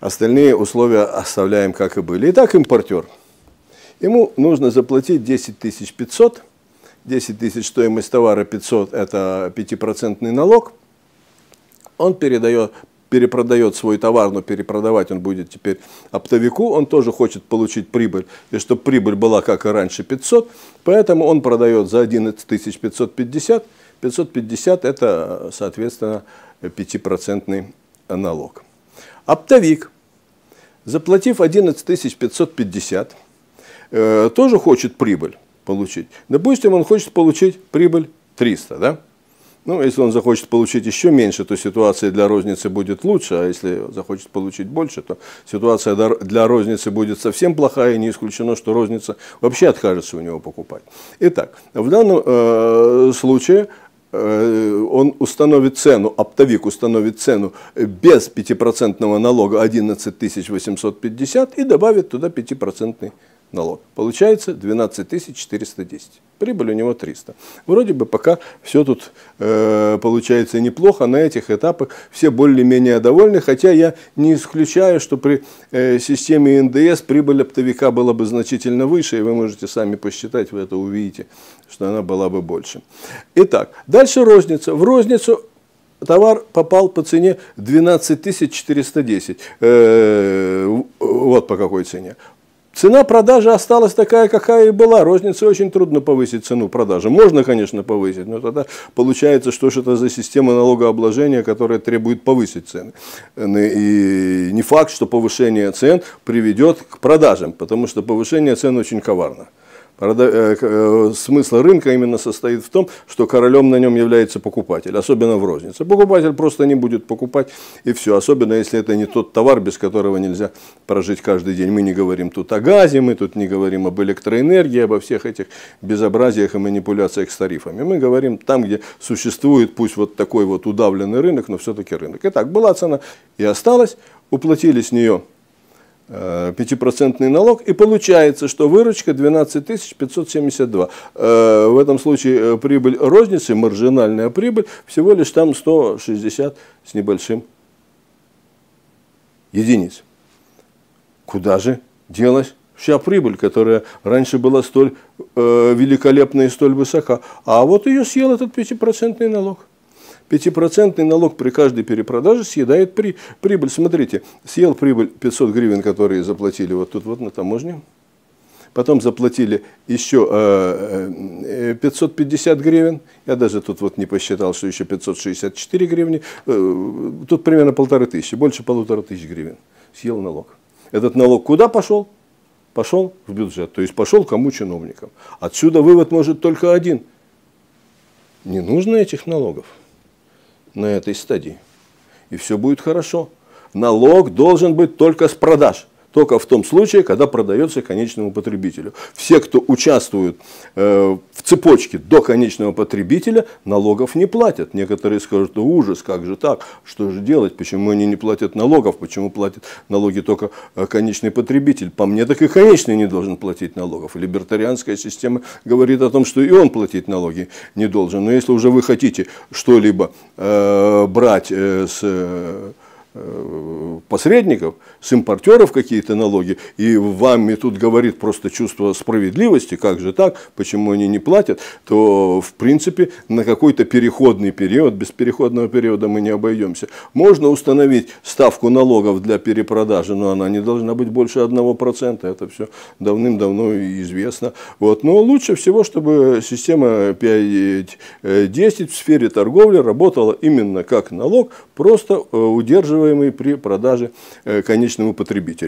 Остальные условия оставляем как и были. Итак, импортер. Ему нужно заплатить 10 тысяч 500. 10 тысяч стоимость товара 500 – это 5% налог. Он передает, перепродает свой товар, но перепродавать он будет теперь оптовику, он тоже хочет получить прибыль, и чтобы прибыль была, как и раньше, 500, поэтому он продает за 11 550, 550 это, соответственно, 5% налог. Оптовик, заплатив 11 550, э, тоже хочет прибыль получить. Допустим, он хочет получить прибыль 300, да? Ну, если он захочет получить еще меньше, то ситуация для розницы будет лучше, а если захочет получить больше, то ситуация для розницы будет совсем плохая, и не исключено, что розница вообще откажется у него покупать. Итак, в данном э, случае Э, он установит цену, оптовик установит цену э, без 5% налога 11 850 и добавит туда 5% налог. Получается 12 410. Прибыль у него 300. Вроде бы пока все тут э, получается неплохо. На этих этапах все более-менее довольны. Хотя я не исключаю, что при э, системе НДС прибыль оптовика была бы значительно выше. И вы можете сами посчитать, вы это увидите, что она была бы больше. Итак, дальше розница. В розницу товар попал по цене 12 410. Э, вот по какой цене. Цена продажи осталась такая, какая и была. Рознице очень трудно повысить цену продажи. Можно, конечно, повысить, но тогда получается, что это за система налогообложения, которая требует повысить цены. И не факт, что повышение цен приведет к продажам, потому что повышение цен очень коварно. Э, э, смысл рынка именно состоит в том, что королем на нем является покупатель, особенно в рознице. Покупатель просто не будет покупать и все, особенно если это не тот товар, без которого нельзя прожить каждый день. Мы не говорим тут о газе, мы тут не говорим об электроэнергии, обо всех этих безобразиях и манипуляциях с тарифами. Мы говорим там, где существует пусть вот такой вот удавленный рынок, но все-таки рынок. Итак, была цена и осталась, уплатили с нее 5% э, налог, и получается, что выручка 12 572. Э, в этом случае э, прибыль розницы, маржинальная прибыль, всего лишь там 160 с небольшим единиц. Куда же делась вся прибыль, которая раньше была столь великолепна и столь высока? А вот ее съел этот 5% налог. Пятипроцентный налог при каждой перепродаже съедает при, прибыль. Смотрите, съел прибыль 500 гривен, которые заплатили вот тут вот на таможне. Потом заплатили еще э, 550 э, гривен. Я даже тут вот не посчитал, что еще 564 гривни. Э, тут примерно полторы тысячи, больше полутора тысяч гривен. Съел налог. Этот налог куда пошел? Пошел в бюджет, то есть пошел кому чиновникам. Отсюда вывод может только один. Не нужно этих налогов на этой стадии. И все будет хорошо. Налог должен быть только с продаж только в том случае, когда продается конечному потребителю. Все, кто участвуют э, в цепочке до конечного потребителя, налогов не платят. Некоторые скажут, ну ужас, как же так, что же делать, почему они не платят налогов, почему платят налоги только э, конечный потребитель. По мне, так и конечный не должен платить налогов. Либертарианская система говорит о том, что и он платить налоги не должен. Но если уже вы хотите что-либо э, брать с посредников, с импортеров какие-то налоги, и вами тут говорит просто чувство справедливости, как же так, почему они не платят, то в принципе на какой-то переходный период, без переходного периода мы не обойдемся. Можно установить ставку налогов для перепродажи, но она не должна быть больше 1%, это все давным-давно известно. Вот. Но лучше всего, чтобы система 5.10 в сфере торговли работала именно как налог, просто э, удерживая оцениваемый при продаже э, конечному потребителю.